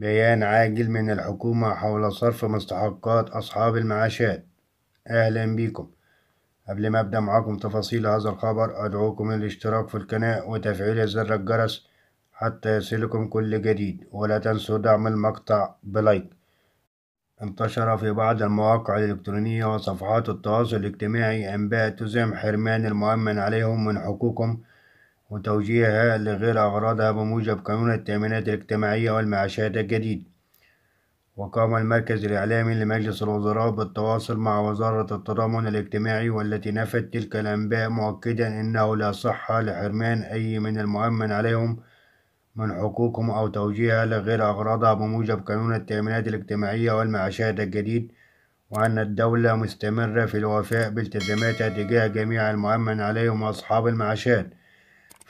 بيان عاجل من الحكومة حول صرف مستحقات أصحاب المعاشات أهلا بكم قبل ما أبدأ معاكم تفاصيل هذا الخبر أدعوكم للاشتراك في القناة وتفعيل زر الجرس حتى يصلكم كل جديد ولا تنسوا دعم المقطع بلايك انتشر في بعض المواقع الإلكترونية وصفحات التواصل الاجتماعي أنباء تزام حرمان المؤمن عليهم من حقوقهم وتوجيهها لغير أغراضها بموجب قانون التأمينات الاجتماعية والمعاشات الجديد وقام المركز الإعلامي لمجلس الوزراء بالتواصل مع وزارة التضامن الاجتماعي والتي نفت تلك الأنباء مؤكدا أنه لا صحة لحرمان أي من المؤمن عليهم من حقوقهم أو توجيهها لغير أغراضها بموجب قانون التأمينات الاجتماعية والمعاشات الجديد وأن الدولة مستمرة في الوفاء بالتزاماتها تجاه جميع المؤمن عليهم وأصحاب المعاشات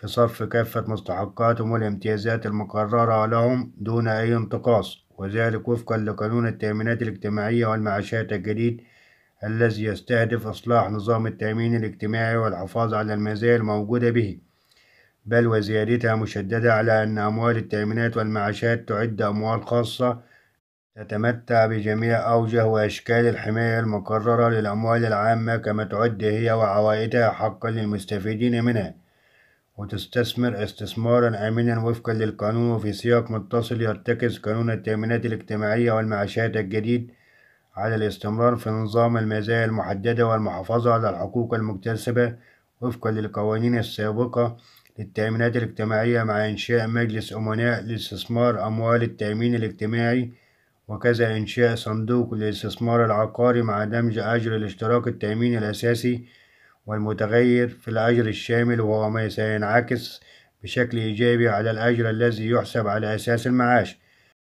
في صرف كافة مستحقاتهم والامتيازات المقررة لهم دون أي انتقاص وذلك وفقا لقانون التأمينات الاجتماعية والمعاشات الجديد الذي يستهدف إصلاح نظام التأمين الاجتماعي والحفاظ على المزايا الموجودة به بل وزيادتها مشددة على أن أموال التأمينات والمعاشات تعد أموال خاصة تتمتع بجميع أوجه وأشكال الحماية المقررة للأموال العامة كما تعد هي وعوائدها حقا للمستفيدين منها وتستثمر استثمارا آمنا وفقا للقانون وفي سياق متصل يرتكز قانون التأمينات الاجتماعية والمعاشات الجديد على الاستمرار في نظام المزايا المحددة والمحافظة على الحقوق المكتسبة وفقا للقوانين السابقة للتأمينات الاجتماعية مع إنشاء مجلس أمناء لاستثمار أموال التأمين الاجتماعي وكذا إنشاء صندوق للاستثمار العقاري مع دمج أجر الاشتراك التأميني الأساسي والمتغير في الأجر الشامل وهو ما سينعكس بشكل إيجابي على الأجر الذي يحسب على أساس المعاش